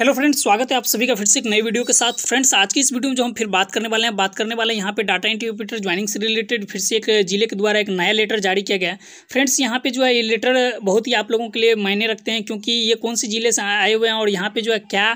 hello friends स्वागत है आप सभी का फिर से एक नई वीडियो के साथ फ्रेंड्स आज की इस वीडियो में जो हम फिर बात करने वाले हैं बात करने वाले हैं यहाँ पे डाटा इंटीप्रेटर ज्वाइनिंग से रिलेटेड फिर से एक जिले के द्वारा एक नया लेटर जारी किया गया है फ्रेंड्स यहाँ पे जो है ये लेटर बहुत ही आप लोगों के लिए मायने रखते हैं क्योंकि ये कौन से जिले से आए हुए हैं और यहाँ पर जो है क्या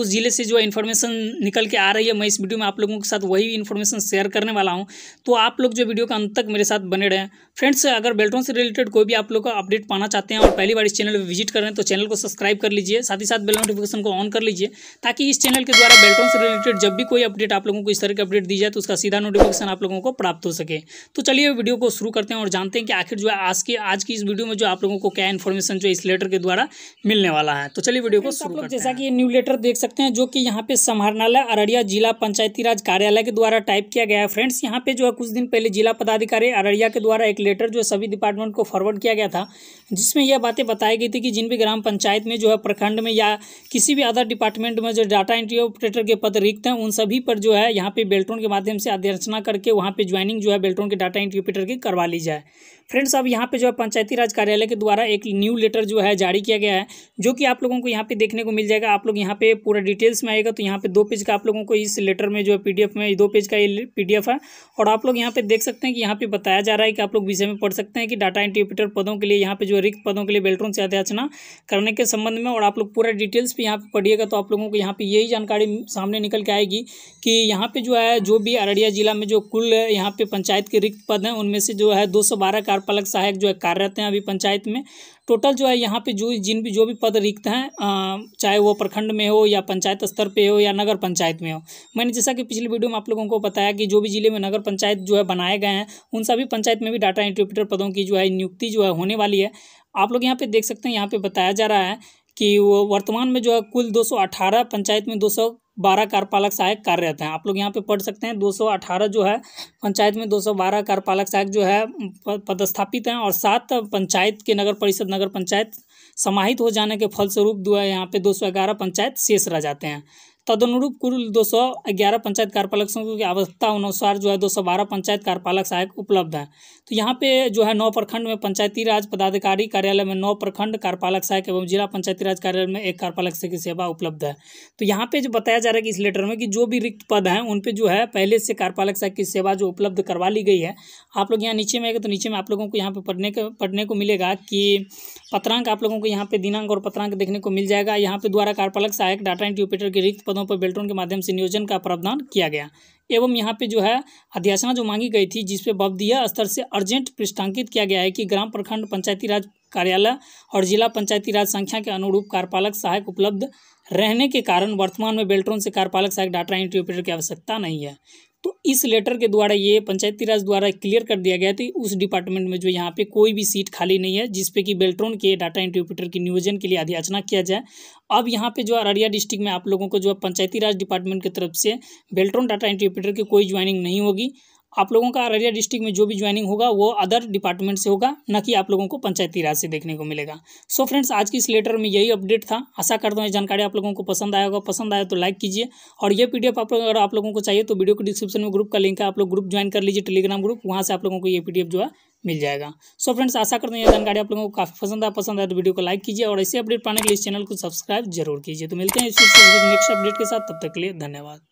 उस जिले से जो है इन्फॉर्मेशन निकल के आ रही है मैं इस वीडियो में आप लोगों के साथ वही इन्फॉर्मेशन शेयर करने वाला हूँ तो आप लोग जो वीडियो का अंत तक मेरे साथ बने रहें फ्रेंड्स अगर बेल्टों से रिलेटेड कोई भी आप लोग का अपडेट पाना चाहते हैं और पहली बार इस चैनल पर विजिट करें तो चैनल को सब्सक्राइब कर लीजिए साथ ही साथ बेल नोटिफिकेशन को ऑन ऑन कर लीजिए ताकि इस चैनल के द्वारा बेल्टोन से रिलेटेड जब भी कोई अपडेट आप लोगों को इस तरह की अपडेट दी जाए तो उसका सीधा नोटिफिकेशन आप लोगों को प्राप्त हो सके तो चलिए वीडियो को शुरू करते हैं और जानते हैं कि आखिर जो है आज की आज की इस वीडियो में जो आप लोगों को क्या इन्फॉर्मेशन जो इस लेटर के द्वारा मिलने वाला है तो चलिए वीडियो को शुरू करते जैसा कि ये न्यू लेटर देख सकते हैं जो कि यहाँ पे समाहरणालय अररिया जिला पंचायती राज कार्यालय के द्वारा टाइप किया गया है फ्रेंड्स यहाँ पे जो है कुछ दिन पहले जिला पदाधिकारी अररिया के द्वारा एक लेटर जो है सभी डिपार्टमेंट को फॉरवर्ड किया गया था जिसमें यह बातें बताई गई थी कि जिन भी ग्राम पंचायत में जो है प्रखंड में या किसी भी अदर अदर डिपार्टमेंट में जो डाटा एंट्री ऑपरेटर के पद रिक्त हैं उन सभी पर जो है यहाँ पे बेल्ट्रोन के माध्यम से अध्यर्चना करके वहाँ पे ज्वाइनिंग जो है बेल्ट्रोन के डाटा एंट्री ऑपरेटर की करवा ली जाए फ्रेंड्स अब यहाँ पे जो है पंचायती राज कार्यालय के द्वारा एक न्यू लेटर जो है जारी किया गया है जो कि आप लोगों को यहाँ पे देखने को मिल जाएगा आप लोग यहाँ पे पूरा डिटेल्स में आएगा तो यहाँ पे दो पेज का आप लोगों को इस लेटर में जो है पीडीएफ में दो पेज का ये पीडीएफ है और आप लोग यहाँ पे देख सकते हैं कि यहाँ पे बताया जा रहा है कि आप लोग विषय में पढ़ सकते हैं कि डाटा इंटरप्रेटर पदों के लिए यहाँ पे जो रिक्त पदों के लिए बेल्ट्रोन से अध्याचना करने के संबंध में और आप लोग पूरा डिटेल्स भी यहाँ पर पढ़िएगा तो आप लोगों को यहाँ पे यही जानकारी सामने निकल के आएगी कि यहाँ पे जो है जो भी अररिया जिला में जो कुल यहाँ पे पंचायत के रिक्त पद हैं उनमें से जो है दो सौ बारह कार्यपालक सहायक जो है कार्यरत हैं अभी पंचायत में टोटल जो है यहाँ पे जो जिन भी जो भी पद रिक्त हैं चाहे वो प्रखंड में हो या पंचायत स्तर पे हो या नगर पंचायत में हो मैंने जैसा कि पिछले वीडियो में आप लोगों को बताया कि जो भी जिले में नगर पंचायत जो है बनाए गए हैं उन सभी पंचायत में भी डाटा इंटरप्रेटर पदों की जो है नियुक्ति जो है होने वाली है आप लोग यहाँ पे देख सकते हैं यहाँ पे बताया जा रहा है कि वो वर्तमान में जो है कुल 218 पंचायत में 212 कार्यपालक सहायक कार्यरत हैं आप लोग यहाँ पे पढ़ सकते हैं 218 जो है पंचायत में 212 कार्यपालक सहायक जो है पदस्थापित हैं और सात पंचायत के नगर परिषद नगर पंचायत समाहित हो जाने के फलस्वरूप जो है यहाँ पे ग्यारह पंचायत शेष रह जाते हैं तदनुरूप कुल दो सौ ग्यारह पंचायत कार्यपालक संघों की आवश्यकता अनुसार जो है दो सौ बारह पंचायत कार्यपालक सहायक उपलब्ध है तो यहाँ पे जो है नौ प्रखंड में पंचायती राज पदाधिकारी कार्यालय में नौ प्रखंड कार्यपालक सहायक एवं जिला पंचायती राज कार्यालय में एक कार्यपालक की सेवा उपलब्ध है तो यहाँ पे जो बताया जा रहा है कि इस लेटर में कि जो भी रिक्त पद हैं उन पर जो है पहले से कार्यपालक सहायक की सेवा जो उपलब्ध करवा ली गई है आप लोग यहाँ नीचे में आएगा तो नीचे में आप लोगों को यहाँ पे पढ़ने को पढ़ने को मिलेगा कि पत्रांक आप लोगों को यहाँ पे दिनांक और पत्रांक देखने को मिल जाएगा यहाँ पे द्वारा कार्यपालक सहायक डाटा ऑपरेटर के रिक्त पदों पदों पर बेल्टोन के माध्यम से नियोजन का प्रावधान किया गया एवं यहाँ पे जो है अध्याचना जो मांगी गई थी जिसपे बवदीय स्तर से अर्जेंट पृष्ठांकित किया गया है कि ग्राम प्रखंड पंचायती राज कार्यालय और जिला पंचायती राज संख्या के अनुरूप कार्यपालक सहायक उपलब्ध रहने के कारण वर्तमान में बेल्ट्रोन से कार्यपालक सहायक डाटा इंटरप्रेटर की आवश्यकता नहीं है तो इस लेटर के द्वारा ये पंचायती राज द्वारा क्लियर कर दिया गया था तो कि उस डिपार्टमेंट में जो यहाँ पे कोई भी सीट खाली नहीं है जिसपे कि बेल्ट्रॉन के डाटा इंटरप्रिटर की नियोजन के लिए अधियाचना किया जाए अब यहाँ पे जो अररिया डिस्ट्रिक्ट में आप लोगों को जो पंचायती राज डिपार्टमेंट की तरफ से बेल्ट्रॉन डाटा इंटरप्रिटर की कोई ज्वाइनिंग नहीं होगी आप लोगों का अररिया डिस्ट्रिक्ट में जो भी ज्वाइनिंग होगा वो अदर डिपार्टमेंट से होगा न कि आप लोगों को पंचायती राज से देखने को मिलेगा सो so फ्रेंड्स आज की इस लेटर में यही अपडेट था आशा करता हूँ ये जानकारी आप लोगों को पसंद आया होगा पसंद आया तो लाइक कीजिए और ये पीडीएफ आप लोग अगर आप लोगों को चाहिए तो वीडियो को डिस्क्रिप्शन में ग्रुप का लिंक है आप लोग ग्रुप ज्वाइन कर लीजिए टेलीग्राम ग्रुप वहाँ से आप लोगों को ये पी जो है मिल जाएगा सो so फ्रेंड्स आशा करते हैं ये जानकारी आप लोगों को काफ़ी पसंद आया पसंद आया तो वीडियो को लाइक कीजिए और ऐसे अपडेट पाने के लिए इस चैनल को सब्सक्राइब जरूर कीजिए तो मिलते हैं इस नेक्स्ट अपडेट के साथ तब तक के लिए धन्यवाद